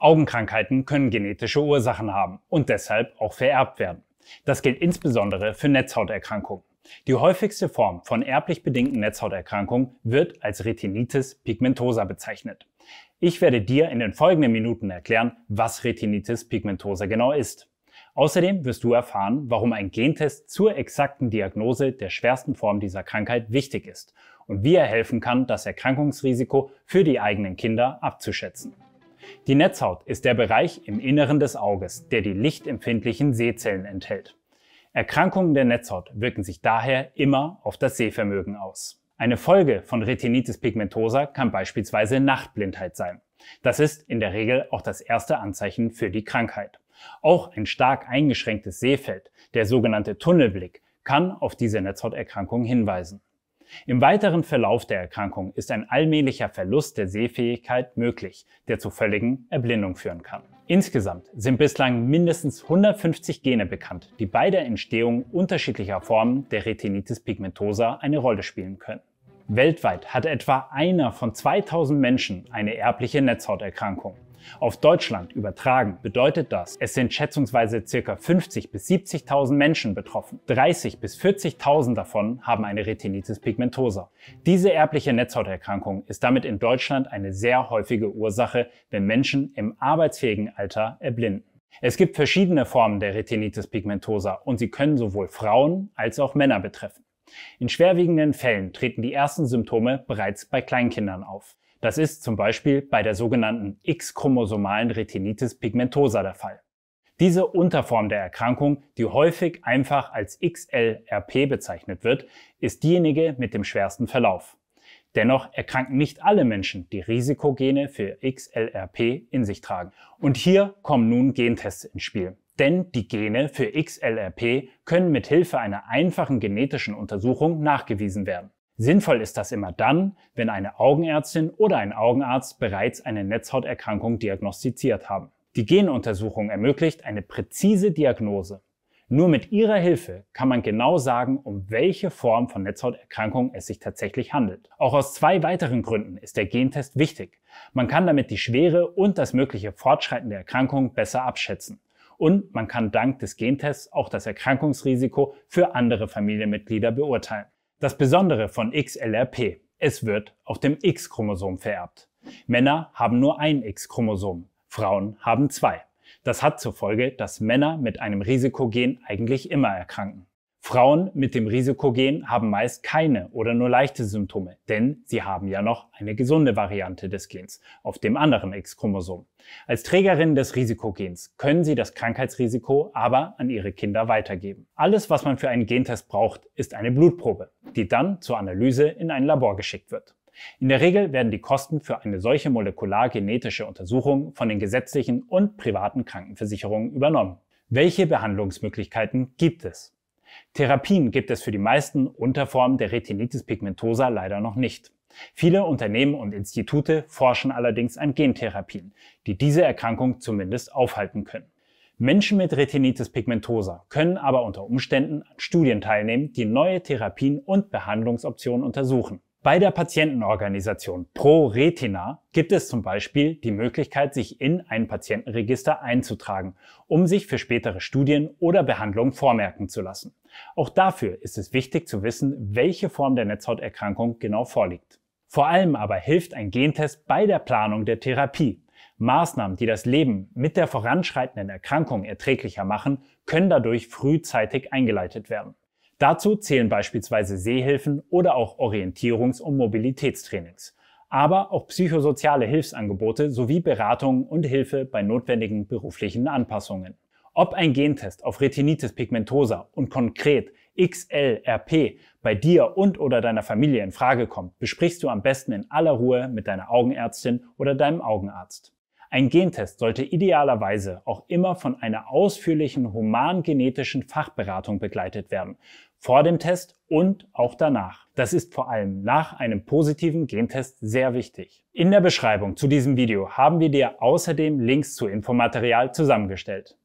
Augenkrankheiten können genetische Ursachen haben und deshalb auch vererbt werden. Das gilt insbesondere für Netzhauterkrankungen. Die häufigste Form von erblich bedingten Netzhauterkrankungen wird als Retinitis pigmentosa bezeichnet. Ich werde dir in den folgenden Minuten erklären, was Retinitis pigmentosa genau ist. Außerdem wirst du erfahren, warum ein Gentest zur exakten Diagnose der schwersten Form dieser Krankheit wichtig ist und wie er helfen kann, das Erkrankungsrisiko für die eigenen Kinder abzuschätzen. Die Netzhaut ist der Bereich im Inneren des Auges, der die lichtempfindlichen Sehzellen enthält. Erkrankungen der Netzhaut wirken sich daher immer auf das Sehvermögen aus. Eine Folge von Retinitis pigmentosa kann beispielsweise Nachtblindheit sein. Das ist in der Regel auch das erste Anzeichen für die Krankheit. Auch ein stark eingeschränktes Sehfeld, der sogenannte Tunnelblick, kann auf diese Netzhauterkrankung hinweisen. Im weiteren Verlauf der Erkrankung ist ein allmählicher Verlust der Sehfähigkeit möglich, der zu völligen Erblindung führen kann. Insgesamt sind bislang mindestens 150 Gene bekannt, die bei der Entstehung unterschiedlicher Formen der Retinitis pigmentosa eine Rolle spielen können. Weltweit hat etwa einer von 2000 Menschen eine erbliche Netzhauterkrankung. Auf Deutschland übertragen bedeutet das, es sind schätzungsweise ca. 50 bis 70.000 Menschen betroffen. 30 bis 40.000 davon haben eine Retinitis pigmentosa. Diese erbliche Netzhauterkrankung ist damit in Deutschland eine sehr häufige Ursache, wenn Menschen im arbeitsfähigen Alter erblinden. Es gibt verschiedene Formen der Retinitis pigmentosa und sie können sowohl Frauen als auch Männer betreffen. In schwerwiegenden Fällen treten die ersten Symptome bereits bei Kleinkindern auf. Das ist zum Beispiel bei der sogenannten X-chromosomalen Retinitis pigmentosa der Fall. Diese Unterform der Erkrankung, die häufig einfach als XLRP bezeichnet wird, ist diejenige mit dem schwersten Verlauf. Dennoch erkranken nicht alle Menschen, die Risikogene für XLRP in sich tragen. Und hier kommen nun Gentests ins Spiel. Denn die Gene für XLRP können mit Hilfe einer einfachen genetischen Untersuchung nachgewiesen werden. Sinnvoll ist das immer dann, wenn eine Augenärztin oder ein Augenarzt bereits eine Netzhauterkrankung diagnostiziert haben. Die Genuntersuchung ermöglicht eine präzise Diagnose. Nur mit ihrer Hilfe kann man genau sagen, um welche Form von Netzhauterkrankung es sich tatsächlich handelt. Auch aus zwei weiteren Gründen ist der Gentest wichtig. Man kann damit die Schwere und das mögliche Fortschreiten der Erkrankung besser abschätzen. Und man kann dank des Gentests auch das Erkrankungsrisiko für andere Familienmitglieder beurteilen. Das Besondere von XLRP. Es wird auf dem X-Chromosom vererbt. Männer haben nur ein X-Chromosom, Frauen haben zwei. Das hat zur Folge, dass Männer mit einem Risikogen eigentlich immer erkranken. Frauen mit dem Risikogen haben meist keine oder nur leichte Symptome, denn sie haben ja noch eine gesunde Variante des Gens auf dem anderen X-Chromosom. Als Trägerinnen des Risikogens können sie das Krankheitsrisiko aber an ihre Kinder weitergeben. Alles, was man für einen Gentest braucht, ist eine Blutprobe, die dann zur Analyse in ein Labor geschickt wird. In der Regel werden die Kosten für eine solche molekulargenetische Untersuchung von den gesetzlichen und privaten Krankenversicherungen übernommen. Welche Behandlungsmöglichkeiten gibt es? Therapien gibt es für die meisten Unterformen der Retinitis pigmentosa leider noch nicht. Viele Unternehmen und Institute forschen allerdings an Gentherapien, die diese Erkrankung zumindest aufhalten können. Menschen mit Retinitis pigmentosa können aber unter Umständen an Studien teilnehmen, die neue Therapien und Behandlungsoptionen untersuchen. Bei der Patientenorganisation ProRetina gibt es zum Beispiel die Möglichkeit, sich in ein Patientenregister einzutragen, um sich für spätere Studien oder Behandlungen vormerken zu lassen. Auch dafür ist es wichtig zu wissen, welche Form der Netzhauterkrankung genau vorliegt. Vor allem aber hilft ein Gentest bei der Planung der Therapie. Maßnahmen, die das Leben mit der voranschreitenden Erkrankung erträglicher machen, können dadurch frühzeitig eingeleitet werden. Dazu zählen beispielsweise Sehhilfen oder auch Orientierungs- und Mobilitätstrainings, aber auch psychosoziale Hilfsangebote sowie Beratung und Hilfe bei notwendigen beruflichen Anpassungen. Ob ein Gentest auf Retinitis pigmentosa und konkret XLRP bei dir und oder deiner Familie in Frage kommt, besprichst du am besten in aller Ruhe mit deiner Augenärztin oder deinem Augenarzt. Ein Gentest sollte idealerweise auch immer von einer ausführlichen humangenetischen Fachberatung begleitet werden, vor dem Test und auch danach. Das ist vor allem nach einem positiven Gentest sehr wichtig. In der Beschreibung zu diesem Video haben wir dir außerdem Links zu Infomaterial zusammengestellt.